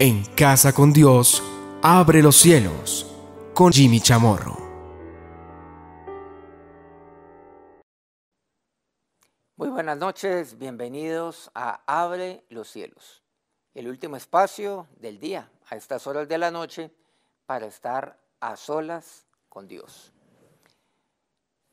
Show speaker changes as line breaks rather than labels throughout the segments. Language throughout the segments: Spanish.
En Casa con Dios, abre los cielos con Jimmy Chamorro. Muy buenas noches, bienvenidos a Abre los cielos, el último espacio del día a estas horas de la noche para estar a solas con Dios.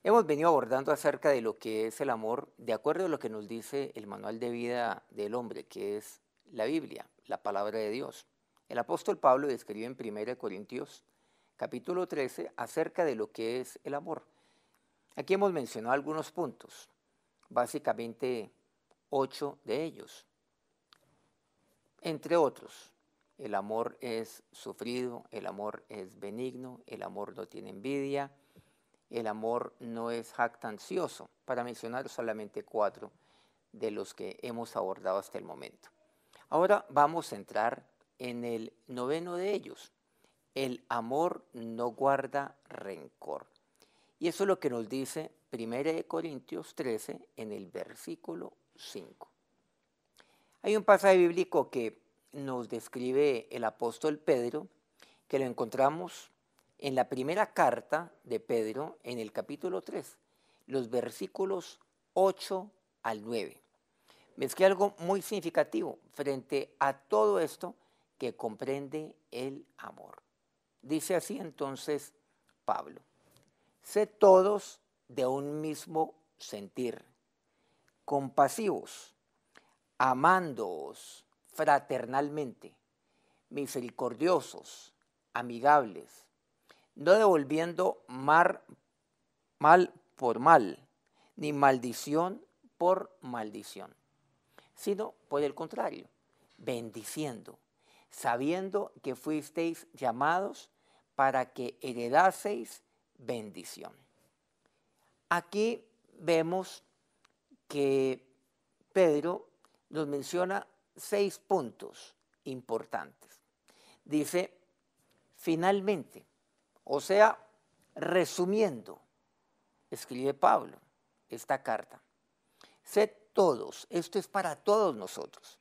Hemos venido abordando acerca de lo que es el amor de acuerdo a lo que nos dice el manual de vida del hombre, que es la Biblia la palabra de Dios. El apóstol Pablo describe en 1 Corintios capítulo 13 acerca de lo que es el amor. Aquí hemos mencionado algunos puntos, básicamente ocho de ellos. Entre otros, el amor es sufrido, el amor es benigno, el amor no tiene envidia, el amor no es jactancioso, para mencionar solamente cuatro de los que hemos abordado hasta el momento. Ahora vamos a entrar en el noveno de ellos. El amor no guarda rencor. Y eso es lo que nos dice 1 Corintios 13 en el versículo 5. Hay un pasaje bíblico que nos describe el apóstol Pedro, que lo encontramos en la primera carta de Pedro, en el capítulo 3, los versículos 8 al 9. Es que algo muy significativo frente a todo esto que comprende el amor. Dice así entonces Pablo, sé todos de un mismo sentir, compasivos, amándoos fraternalmente, misericordiosos, amigables, no devolviendo mal por mal, ni maldición por maldición sino por el contrario, bendiciendo, sabiendo que fuisteis llamados para que heredaseis bendición. Aquí vemos que Pedro nos menciona seis puntos importantes. Dice, finalmente, o sea, resumiendo, escribe Pablo esta carta, todos, esto es para todos nosotros.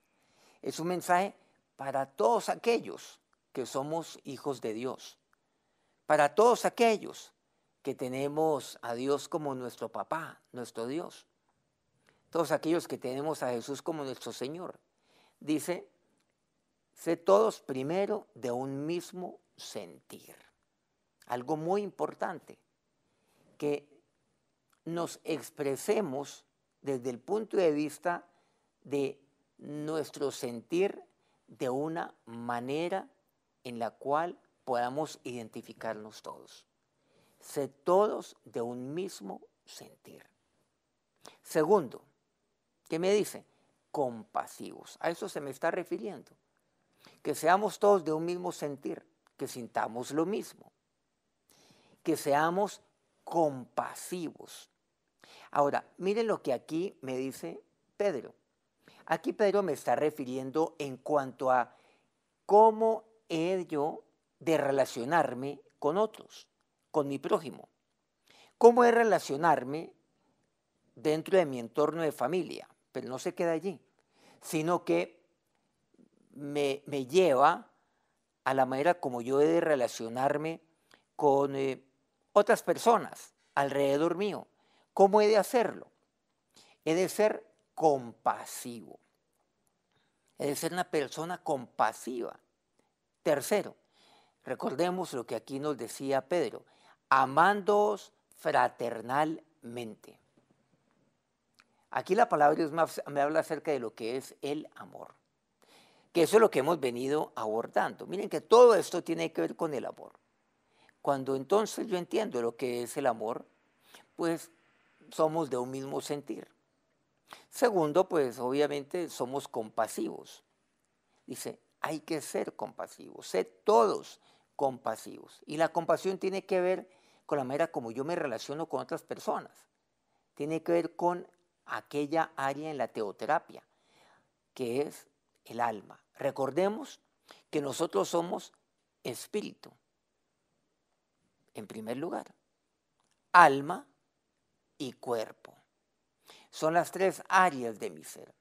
Es un mensaje para todos aquellos que somos hijos de Dios, para todos aquellos que tenemos a Dios como nuestro papá, nuestro Dios, todos aquellos que tenemos a Jesús como nuestro Señor. Dice, sé todos primero de un mismo sentir. Algo muy importante, que nos expresemos desde el punto de vista de nuestro sentir de una manera en la cual podamos identificarnos todos. Sé todos de un mismo sentir. Segundo, ¿qué me dice? Compasivos. A eso se me está refiriendo. Que seamos todos de un mismo sentir, que sintamos lo mismo, que seamos compasivos. Ahora, miren lo que aquí me dice Pedro. Aquí Pedro me está refiriendo en cuanto a cómo he yo de relacionarme con otros, con mi prójimo. Cómo he relacionarme dentro de mi entorno de familia, pero no se queda allí, sino que me, lleva a la manera como yo he de relacionarme con eh, otras personas alrededor mío. ¿Cómo he de hacerlo? He de ser compasivo. He de ser una persona compasiva. Tercero, recordemos lo que aquí nos decía Pedro, amándoos fraternalmente. Aquí la palabra Dios me habla acerca de lo que es el amor, que eso es lo que hemos venido abordando. Miren que todo esto tiene que ver con el amor. Cuando entonces yo entiendo lo que es el amor, pues somos de un mismo sentir. Segundo, pues obviamente somos compasivos. Dice, hay que ser compasivos, Ser todos compasivos. Y la compasión tiene que ver con la manera como yo me relaciono con otras personas. Tiene que ver con aquella área en la teoterapia, que es el alma. Recordemos que nosotros somos espíritu, en primer lugar, alma y cuerpo. Son las tres áreas de mi ser.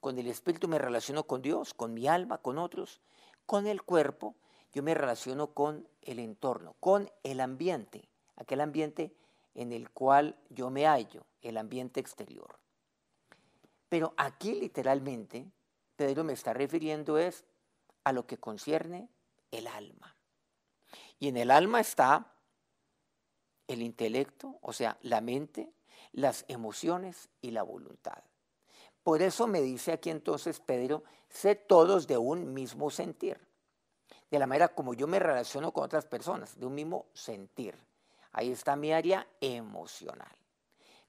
Con el espíritu me relaciono con Dios, con mi alma, con otros. Con el cuerpo yo me relaciono con el entorno, con el ambiente, aquel ambiente en el cual yo me hallo, el ambiente exterior. Pero aquí literalmente Pedro me está refiriendo es a lo que concierne el alma. Y en el alma está el intelecto, o sea, la mente, las emociones y la voluntad. Por eso me dice aquí entonces Pedro, sé todos de un mismo sentir, de la manera como yo me relaciono con otras personas, de un mismo sentir. Ahí está mi área emocional.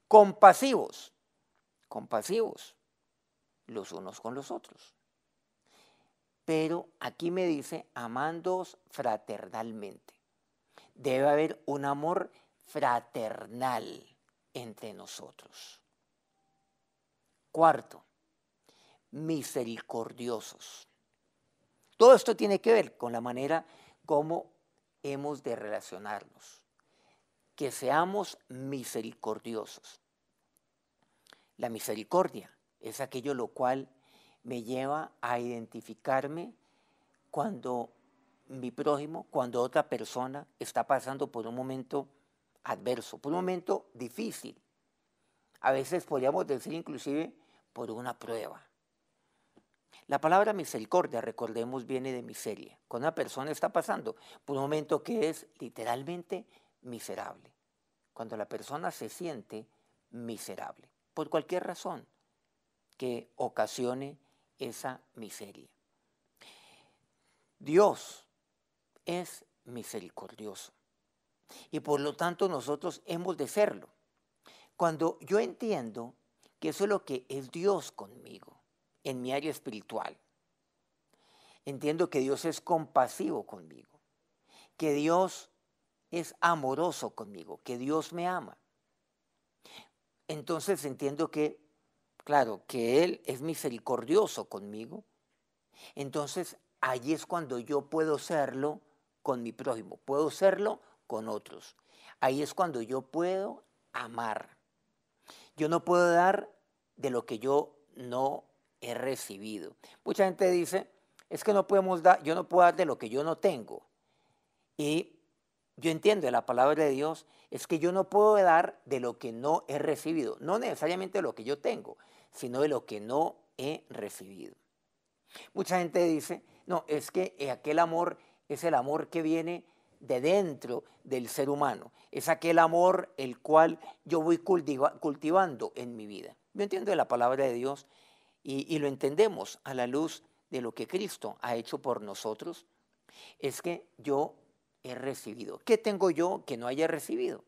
Compasivos, compasivos, los unos con los otros. Pero aquí me dice, amándoos fraternalmente. Debe haber un amor fraternal entre nosotros. Cuarto, misericordiosos. Todo esto tiene que ver con la manera como hemos de relacionarnos. Que seamos misericordiosos. La misericordia es aquello lo cual me lleva a identificarme cuando mi prójimo, cuando otra persona está pasando por un momento adverso, por un momento difícil. A veces podríamos decir inclusive por una prueba. La palabra misericordia, recordemos, viene de miseria. Cuando una persona está pasando por un momento que es literalmente miserable. Cuando la persona se siente miserable, por cualquier razón que ocasione esa miseria. Dios es misericordioso y por lo tanto nosotros hemos de serlo. Cuando yo entiendo que eso es lo que es Dios conmigo, en mi área espiritual, entiendo que Dios es compasivo conmigo, que Dios es amoroso conmigo, que Dios me ama. Entonces entiendo que, claro, que Él es misericordioso conmigo. Entonces allí es cuando yo puedo serlo con mi prójimo, puedo serlo con otros. Ahí es cuando yo puedo amar. Yo no puedo dar de lo que yo no he recibido. Mucha gente dice, es que no podemos dar, yo no puedo dar de lo que yo no tengo. Y yo entiendo la palabra de Dios, es que yo no puedo dar de lo que no he recibido, no necesariamente de lo que yo tengo, sino de lo que no he recibido. Mucha gente dice, no, es que eh, aquel amor es el amor que viene de dentro del ser humano. Es aquel amor el cual yo voy cultivando en mi vida. Yo entiendo la palabra de Dios y, y lo entendemos a la luz de lo que Cristo ha hecho por nosotros. Es que yo he recibido. ¿Qué tengo yo que no haya recibido?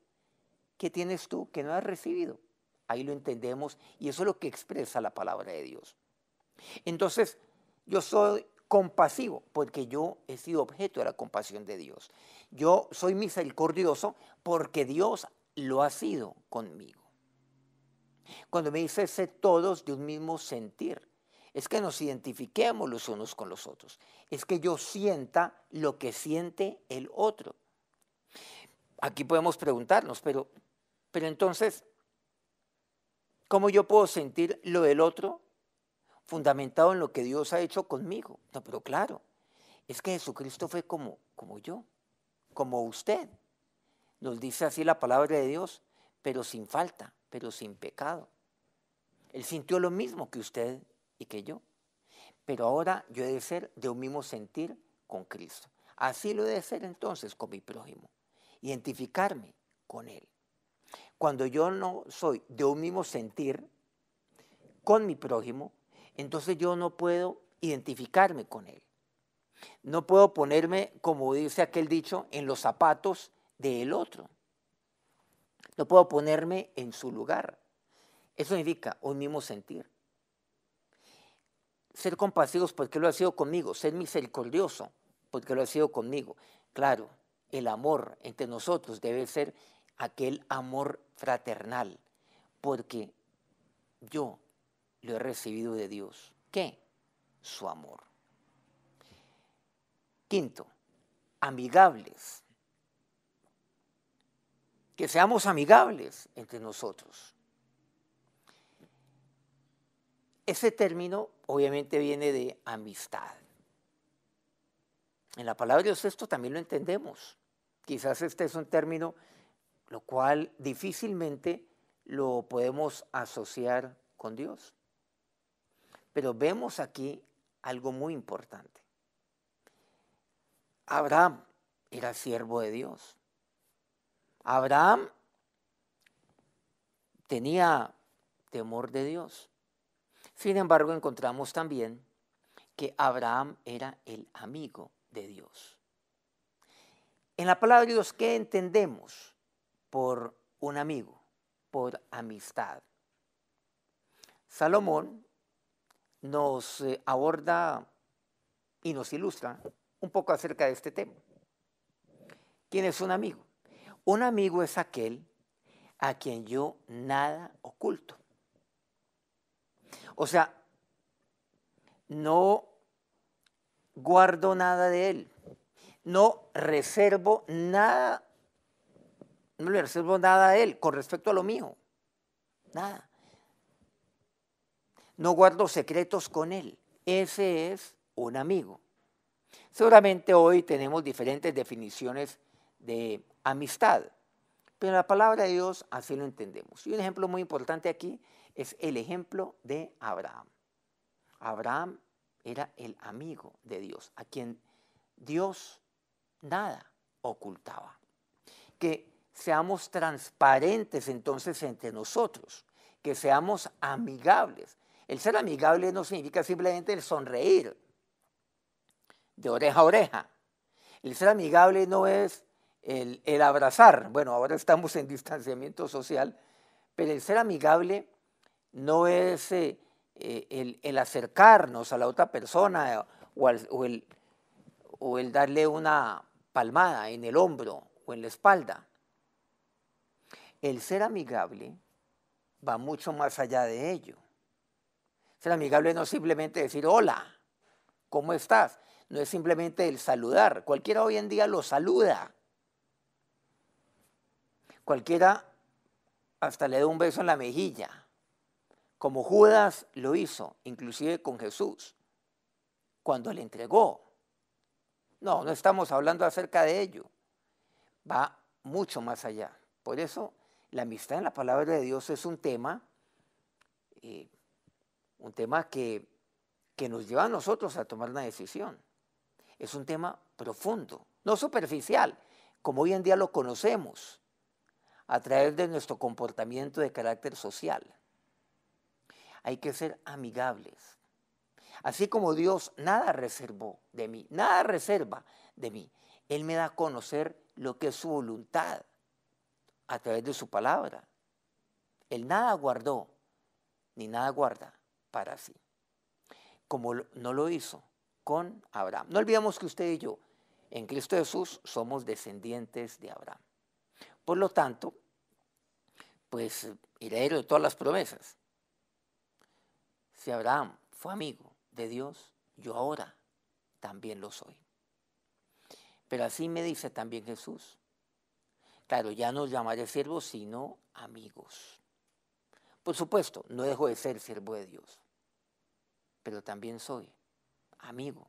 ¿Qué tienes tú que no has recibido? Ahí lo entendemos y eso es lo que expresa la palabra de Dios. Entonces, yo soy compasivo, porque yo he sido objeto de la compasión de Dios. Yo soy misericordioso porque Dios lo ha sido conmigo. Cuando me dice, sé todos de un mismo sentir, es que nos identifiquemos los unos con los otros, es que yo sienta lo que siente el otro. Aquí podemos preguntarnos, pero, pero entonces, ¿cómo yo puedo sentir lo del otro fundamentado en lo que Dios ha hecho conmigo. No, pero claro, es que Jesucristo fue como, como yo, como usted. Nos dice así la palabra de Dios, pero sin falta, pero sin pecado. Él sintió lo mismo que usted y que yo. Pero ahora yo he de ser de un mismo sentir con Cristo. Así lo he de ser entonces con mi prójimo. Identificarme con Él. Cuando yo no soy de un mismo sentir con mi prójimo, entonces yo no puedo identificarme con él. No puedo ponerme, como dice aquel dicho, en los zapatos del otro. No puedo ponerme en su lugar. Eso significa un mismo sentir. Ser compasivos porque lo ha sido conmigo. Ser misericordioso porque lo ha sido conmigo. Claro, el amor entre nosotros debe ser aquel amor fraternal. Porque yo lo he recibido de Dios. ¿Qué? Su amor. Quinto, amigables. Que seamos amigables entre nosotros. Ese término obviamente viene de amistad. En la palabra de Dios esto también lo entendemos. Quizás este es un término lo cual difícilmente lo podemos asociar con Dios. Pero vemos aquí algo muy importante. Abraham era siervo de Dios. Abraham tenía temor de Dios. Sin embargo, encontramos también que Abraham era el amigo de Dios. En la palabra de Dios, ¿qué entendemos por un amigo, por amistad? Salomón nos eh, aborda y nos ilustra un poco acerca de este tema. ¿Quién es un amigo? Un amigo es aquel a quien yo nada oculto. O sea, no guardo nada de él, no reservo nada, no le reservo nada a él con respecto a lo mío, nada. No guardo secretos con él. Ese es un amigo. Seguramente hoy tenemos diferentes definiciones de amistad, pero la palabra de Dios así lo entendemos. Y un ejemplo muy importante aquí es el ejemplo de Abraham. Abraham era el amigo de Dios, a quien Dios nada ocultaba. Que seamos transparentes entonces entre nosotros, que seamos amigables, el ser amigable no significa simplemente el sonreír de oreja a oreja. El ser amigable no es el, abrazar. Bueno, ahora estamos en distanciamiento social, pero el ser amigable no es eh, eh, el, acercarnos a la otra persona o el darle una palmada en el hombro o en la espalda. El ser amigable va mucho más allá de ello. Ser amigable no es simplemente decir hola, ¿cómo estás? No es simplemente el saludar. Cualquiera hoy en día lo saluda. Cualquiera hasta le da un beso en la mejilla, como Judas lo hizo, inclusive con Jesús, cuando le entregó. No, no estamos hablando acerca de ello. Va mucho más allá. Por eso la amistad en la palabra de Dios es un tema eh, un tema que, nos lleva a nosotros a tomar una decisión. Es un tema profundo, no superficial, como hoy en día lo conocemos, a través de nuestro comportamiento de carácter social. Hay que ser amigables. Así como Dios nada reservó de mí, nada reserva de mí. Él me da a conocer lo que es su voluntad a través de su palabra. Él nada guardó, ni nada guarda, para sí, como no lo hizo con Abraham. No olvidemos que usted y yo, en Cristo Jesús, somos descendientes de Abraham. Por lo tanto, pues heredero de todas las promesas. Si Abraham fue amigo de Dios, yo ahora también lo soy. Pero así me dice también Jesús. Claro, ya no llamaré siervos, sino amigos. Por supuesto, no dejo de ser siervo de Dios pero también soy amigo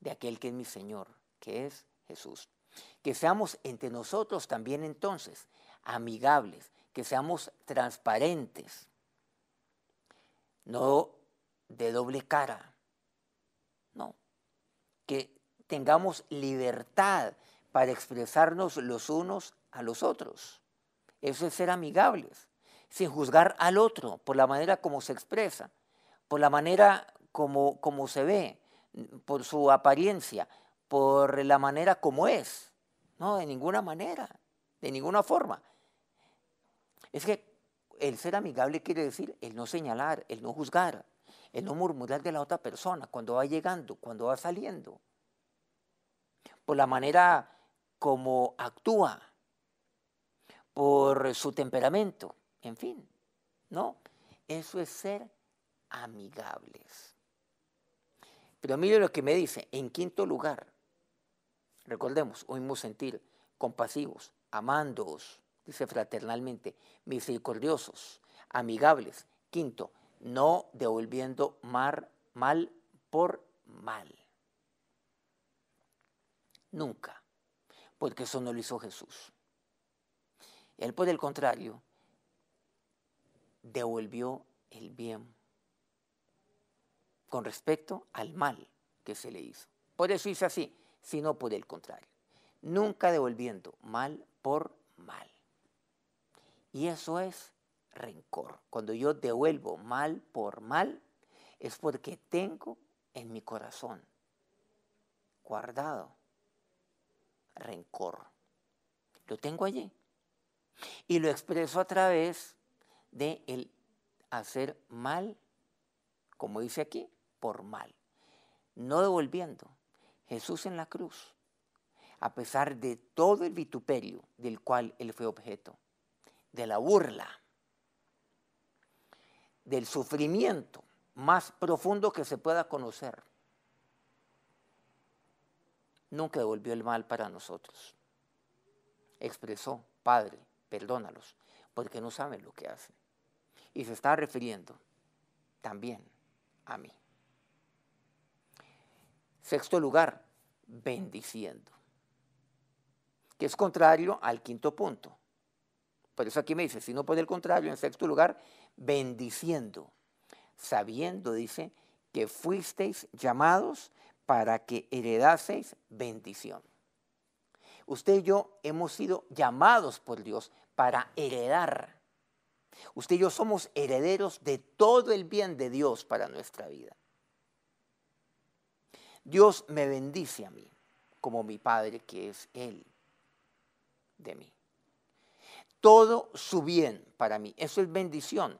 de aquel que es mi Señor, que es Jesús. Que seamos entre nosotros también entonces amigables, que seamos transparentes, no de doble cara, no, que tengamos libertad para expresarnos los unos a los otros. Eso es ser amigables, sin juzgar al otro por la manera como se expresa, por la manera como, como se ve, por su apariencia, por la manera como es. No, de ninguna manera, de ninguna forma. Es que el ser amigable quiere decir el no señalar, el no juzgar, el no murmurar de la otra persona cuando va llegando, cuando va saliendo, por la manera como actúa, por su temperamento, en fin, ¿no? Eso es ser amigables. Pero mire lo que me dice, en quinto lugar, recordemos, oímos sentir compasivos, amándoos, dice fraternalmente, misericordiosos, amigables. Quinto, no devolviendo mal por mal. Nunca, porque eso no lo hizo Jesús. Él, por el contrario, devolvió el bien con respecto al mal que se le hizo. Por eso hice así, sino por el contrario. Nunca devolviendo mal por mal. Y eso es rencor. Cuando yo devuelvo mal por mal, es porque tengo en mi corazón guardado rencor. Lo tengo allí. Y lo expreso a través de el hacer mal, como dice aquí, por mal, no devolviendo. Jesús en la cruz, a pesar de todo el vituperio del cual él fue objeto, de la burla, del sufrimiento más profundo que se pueda conocer, nunca devolvió el mal para nosotros. Expresó, Padre, perdónalos, porque no saben lo que hacen. Y se está refiriendo también a mí. Sexto lugar, bendiciendo, que es contrario al quinto punto. Por eso aquí me dice, si no por el contrario, en sexto lugar, bendiciendo, sabiendo, dice, que fuisteis llamados para que heredaseis bendición. Usted y yo hemos sido llamados por Dios para heredar. Usted y yo somos herederos de todo el bien de Dios para nuestra vida. Dios me bendice a mí, como mi Padre que es Él de mí. Todo su bien para mí, eso es bendición,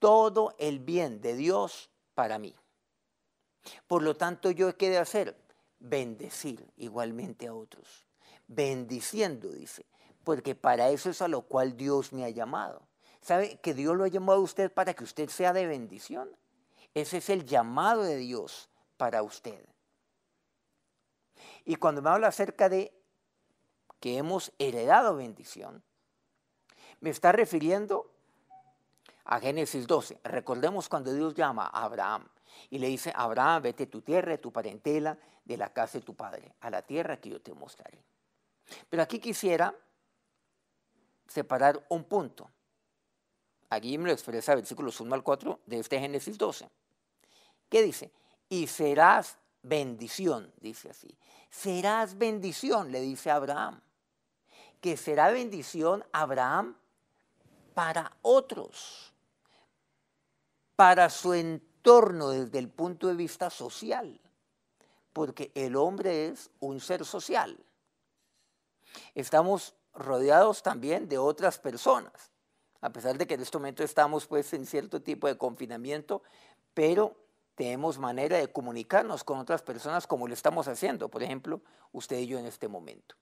todo el bien de Dios para mí. Por lo tanto, yo qué de hacer? Bendecir igualmente a otros. Bendiciendo, dice, porque para eso es a lo cual Dios me ha llamado. ¿Sabe que Dios lo ha llamado a usted para que usted sea de bendición? Ese es el llamado de Dios para usted. Y cuando me habla acerca de que hemos heredado bendición, me está refiriendo a Génesis 12. Recordemos cuando Dios llama a Abraham y le dice, Abraham, vete tu tierra, tu parentela, de la casa de tu padre, a la tierra que yo te mostraré. Pero aquí quisiera separar un punto. Aquí me lo expresa versículos 1 al 4 de este Génesis 12. ¿Qué dice? Y serás bendición, dice así. Serás bendición, le dice Abraham, que será bendición Abraham para otros, para su entorno desde el punto de vista social, porque el hombre es un ser social. Estamos rodeados también de otras personas, a pesar de que en este momento estamos pues en cierto tipo de confinamiento, pero tenemos manera de comunicarnos con otras personas como lo estamos haciendo, por ejemplo, usted y yo en este momento.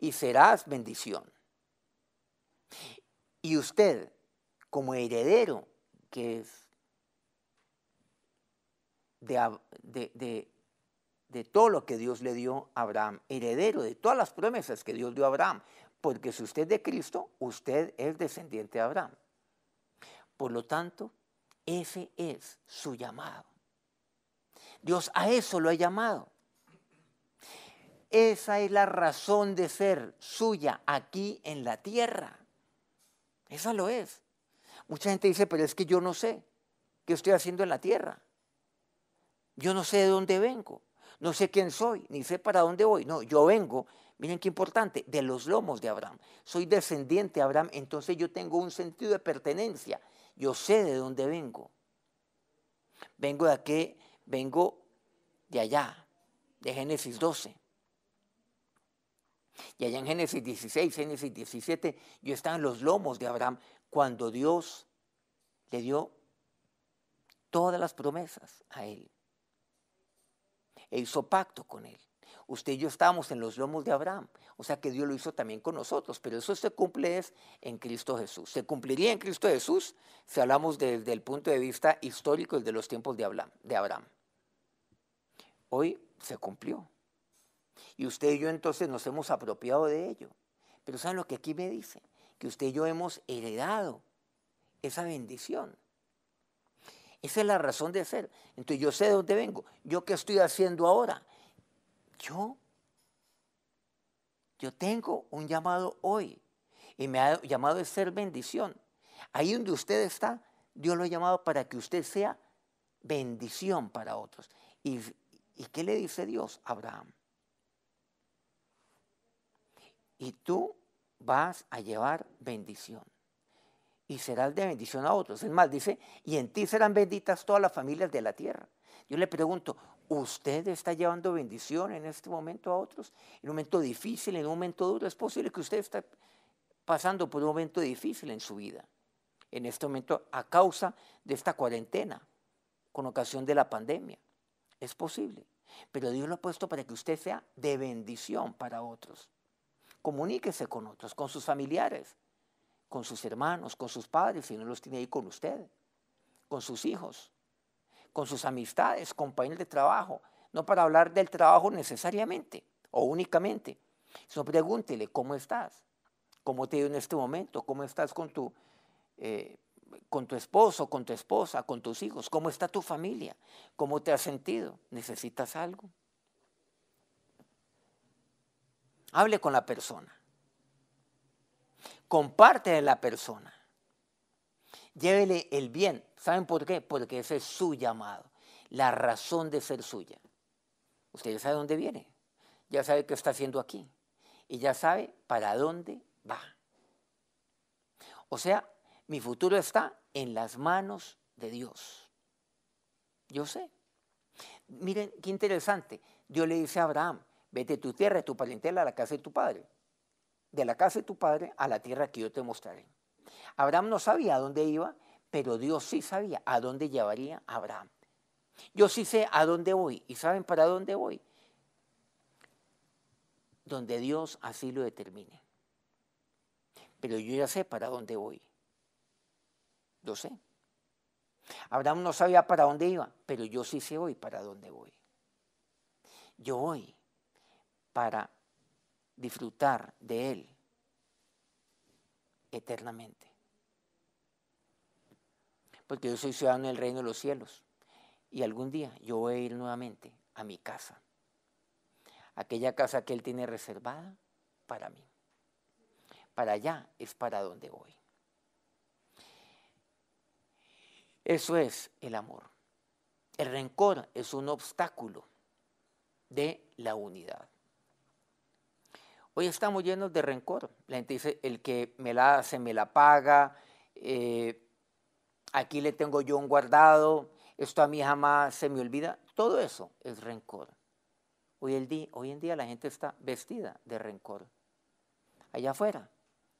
Y serás bendición. Y usted, como heredero que es de, todo lo que Dios le dio a Abraham, heredero de todas las promesas que Dios dio a Abraham, porque si usted es de Cristo, usted es descendiente de Abraham. Por lo tanto, ese es su llamado. Dios a eso lo ha llamado. Esa es la razón de ser suya aquí en la tierra. Esa lo es. Mucha gente dice, pero es que yo no sé qué estoy haciendo en la tierra. Yo no sé de dónde vengo. No sé quién soy, ni sé para dónde voy. No, yo vengo, miren qué importante, de los lomos de Abraham. Soy descendiente de Abraham, entonces yo tengo un sentido de pertenencia yo sé de dónde vengo. Vengo de aquí, vengo de allá, de Génesis 12. Y allá en Génesis 16, Génesis 17, yo estaba en los lomos de Abraham cuando Dios le dio todas las promesas a él. E hizo pacto con él usted y yo estábamos en los lomos de Abraham. O sea que Dios lo hizo también con nosotros, pero eso se cumple es en Cristo Jesús. Se cumpliría en Cristo Jesús si hablamos desde el punto de vista histórico y de los tiempos de Abraham, de Abraham. Hoy se cumplió. Y usted y yo entonces nos hemos apropiado de ello. Pero ¿saben lo que aquí me dice? Que usted y yo hemos heredado esa bendición. Esa es la razón de ser. Entonces yo sé de dónde vengo. ¿Yo qué estoy haciendo ahora? yo, yo tengo un llamado hoy y me ha llamado a ser bendición. Ahí donde usted está, Dios lo ha llamado para que usted sea bendición para otros. ¿Y, qué le dice Dios a Abraham? Y tú vas a llevar bendición. Y serás de bendición a otros. Es más, dice, y en ti serán benditas todas las familias de la tierra. Yo le pregunto, Usted está llevando bendición en este momento a otros, en un momento difícil, en un momento duro. Es posible que usted está pasando por un momento difícil en su vida, en este momento a causa de esta cuarentena, con ocasión de la pandemia. Es posible. Pero Dios lo ha puesto para que usted sea de bendición para otros. Comuníquese con otros, con sus familiares, con sus hermanos, con sus padres, si no los tiene ahí con usted, con sus hijos con sus amistades, compañeros de trabajo, no para hablar del trabajo necesariamente o únicamente, sino pregúntele cómo estás, cómo te digo en este momento, cómo estás con tu, eh, con tu esposo, con tu esposa, con tus hijos, cómo está tu familia, cómo te has sentido, necesitas algo. Hable con la persona, comparte de la persona llévele el bien. ¿Saben por qué? Porque ese es su llamado, la razón de ser suya. Usted ya sabe dónde viene, ya sabe qué está haciendo aquí y ya sabe para dónde va. O sea, mi futuro está en las manos de Dios. Yo sé. Miren, qué interesante. Dios le dice a Abraham, vete de tu tierra, de tu parentela, a la casa de tu padre. De la casa de tu padre a la tierra que yo te mostraré. Abraham no sabía a dónde iba, pero Dios sí sabía a dónde llevaría a Abraham. Yo sí sé a dónde voy. ¿Y saben para dónde voy? Donde Dios así lo determine. Pero yo ya sé para dónde voy. Lo sé. Abraham no sabía para dónde iba, pero yo sí sé hoy para dónde voy. Yo voy para disfrutar de Él eternamente porque yo soy ciudadano del reino de los cielos. Y algún día yo voy a ir nuevamente a mi casa, aquella casa que Él tiene reservada para mí. Para allá es para donde voy. Eso es el amor. El rencor es un obstáculo de la unidad. Hoy estamos llenos de rencor. La gente dice, el que me la hace, me la paga. Eh, aquí le tengo yo un guardado, esto a mí jamás se me olvida. Todo eso es rencor. Hoy, en día la gente está vestida de rencor. Allá afuera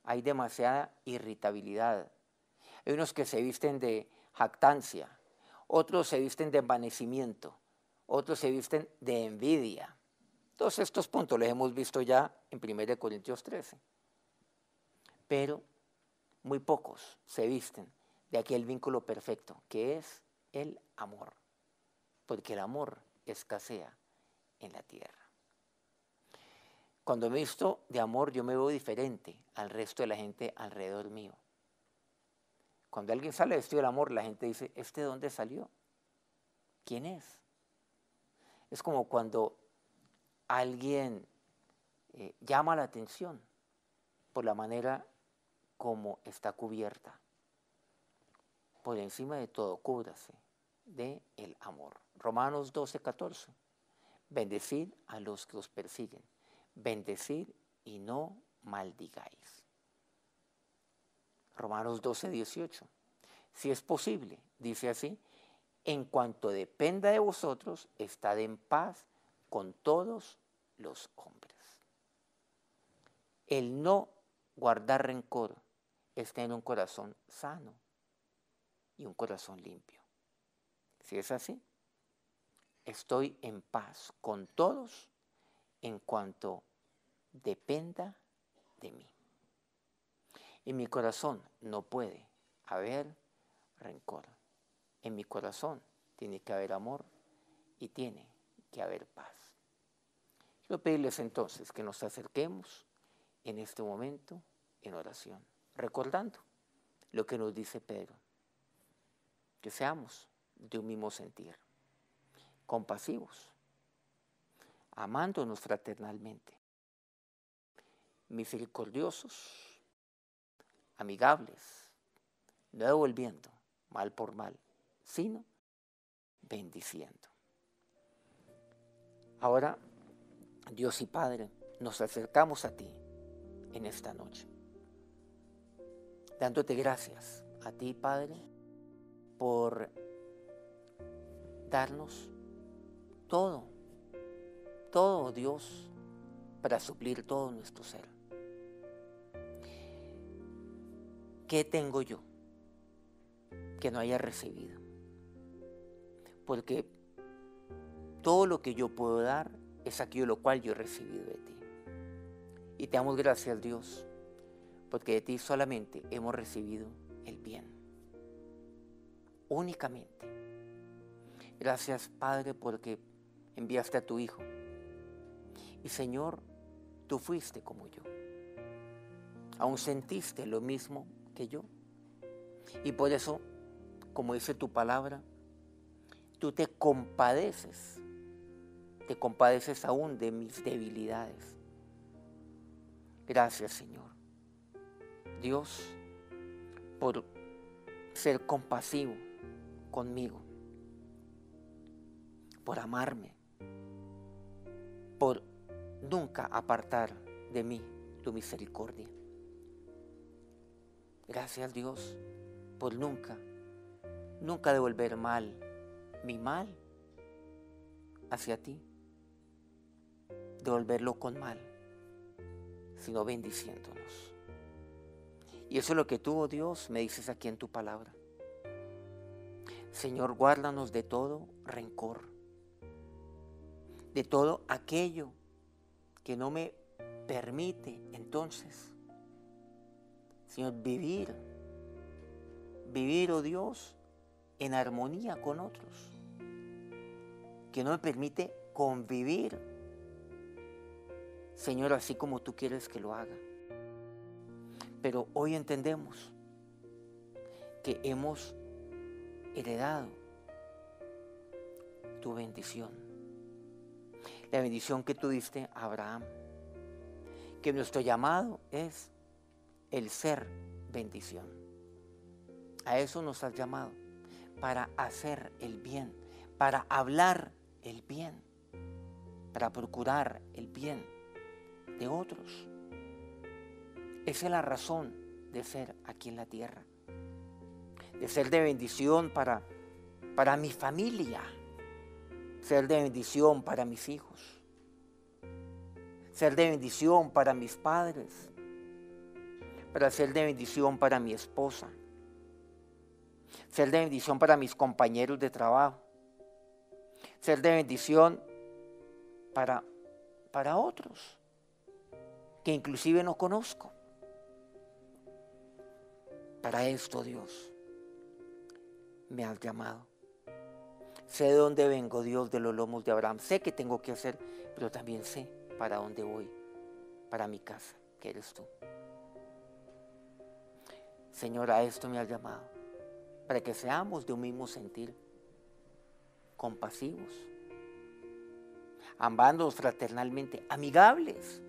hay demasiada irritabilidad. Hay unos que se visten de jactancia, otros se visten de envanecimiento, otros se visten de envidia. Todos estos puntos los hemos visto ya en 1 Corintios 13. Pero muy pocos se visten de aquel vínculo perfecto, que es el amor, porque el amor escasea en la tierra. Cuando me visto de amor, yo me veo diferente al resto de la gente alrededor mío. Cuando alguien sale vestido del amor, la gente dice, ¿este de dónde salió? ¿Quién es? Es como cuando alguien eh, llama la atención por la manera como está cubierta por encima de todo, cúbrase de el amor. Romanos 12, 14. Bendecid a los que os persiguen. Bendecid y no maldigáis. Romanos 12, 18. Si es posible, dice así, en cuanto dependa de vosotros, estad en paz con todos los hombres. El no guardar rencor está en un corazón sano y un corazón limpio. Si es así, estoy en paz con todos en cuanto dependa de mí. En mi corazón no puede haber rencor. En mi corazón tiene que haber amor y tiene que haber paz. Quiero pedirles entonces que nos acerquemos en este momento en oración, recordando lo que nos dice Pedro seamos de un mismo sentir, compasivos, amándonos fraternalmente, misericordiosos, amigables, no devolviendo mal por mal, sino bendiciendo. Ahora, Dios y Padre, nos acercamos a ti en esta noche, dándote gracias a ti, Padre, por darnos todo, todo Dios, para suplir todo nuestro ser. ¿Qué tengo yo que no haya recibido? Porque todo lo que yo puedo dar es aquello lo cual yo he recibido de ti. Y te damos gracias, Dios, porque de ti solamente hemos recibido el bien únicamente. Gracias Padre porque enviaste a tu Hijo. Y Señor, tú fuiste como yo. Aún sentiste lo mismo que yo. Y por eso, como dice tu palabra, tú te compadeces. Te compadeces aún de mis debilidades. Gracias Señor. Dios, por ser compasivo, conmigo, por amarme, por nunca apartar de mí tu misericordia. Gracias Dios por nunca, nunca devolver mal, mi mal hacia ti, devolverlo con mal, sino bendiciéndonos. Y eso es lo que tú, oh Dios, me dices aquí en tu palabra. Señor, guárdanos de todo rencor, de todo aquello que no me permite entonces, Señor, vivir, vivir, oh Dios, en armonía con otros, que no me permite convivir, Señor, así como tú quieres que lo haga. Pero hoy entendemos que hemos heredado tu bendición. La bendición que tuviste a Abraham. Que nuestro llamado es el ser bendición. A eso nos has llamado. Para hacer el bien. Para hablar el bien. Para procurar el bien de otros. Esa es la razón de ser aquí en la tierra de ser de bendición para, para mi familia, ser de bendición para mis hijos, ser de bendición para mis padres, para ser de bendición para mi esposa, ser de bendición para mis compañeros de trabajo, ser de bendición para, para otros que inclusive no conozco. Para esto Dios me has llamado. Sé de dónde vengo, Dios, de los lomos de Abraham. Sé que tengo que hacer, pero también sé para dónde voy, para mi casa, que eres tú. Señor, a esto me has llamado, para que seamos de un mismo sentir, compasivos, amándonos fraternalmente, amigables.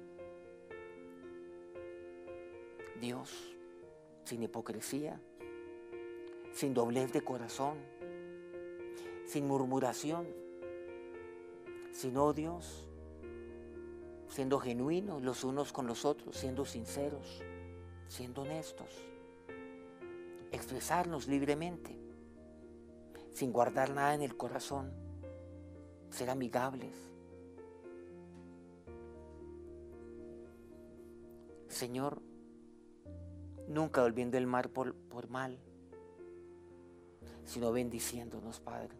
Dios, sin hipocresía, sin doblez de corazón, sin murmuración, sin odios, siendo genuinos los unos con los otros, siendo sinceros, siendo honestos, expresarnos libremente, sin guardar nada en el corazón, ser amigables. Señor, nunca volviendo el mar por mal, sino bendiciéndonos, Padre.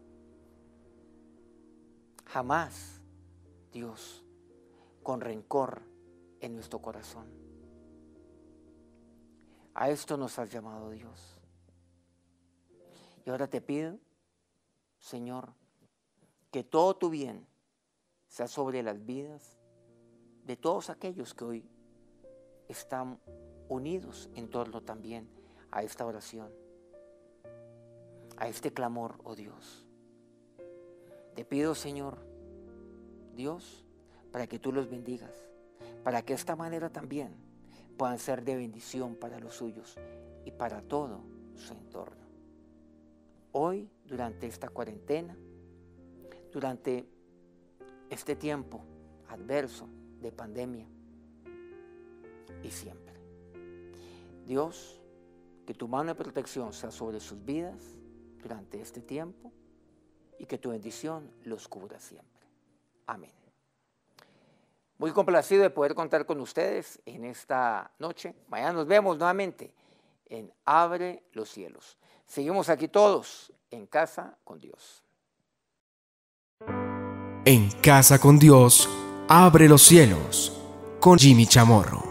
Jamás, Dios, con rencor en nuestro corazón. A esto nos has llamado, Dios. Y ahora te pido, Señor, que todo tu bien sea sobre las vidas de todos aquellos que hoy están unidos en torno también a esta oración a este clamor, oh Dios. Te pido, Señor, Dios, para que tú los bendigas, para que de esta manera también puedan ser de bendición para los suyos y para todo su entorno. Hoy, durante esta cuarentena, durante este tiempo adverso de pandemia y siempre. Dios, que tu mano de protección sea sobre sus vidas durante este tiempo y que tu bendición los cubra siempre. Amén. Muy complacido de poder contar con ustedes en esta noche. Mañana nos vemos nuevamente en Abre los cielos. Seguimos aquí todos en casa con Dios. En casa con Dios, Abre los cielos con Jimmy Chamorro.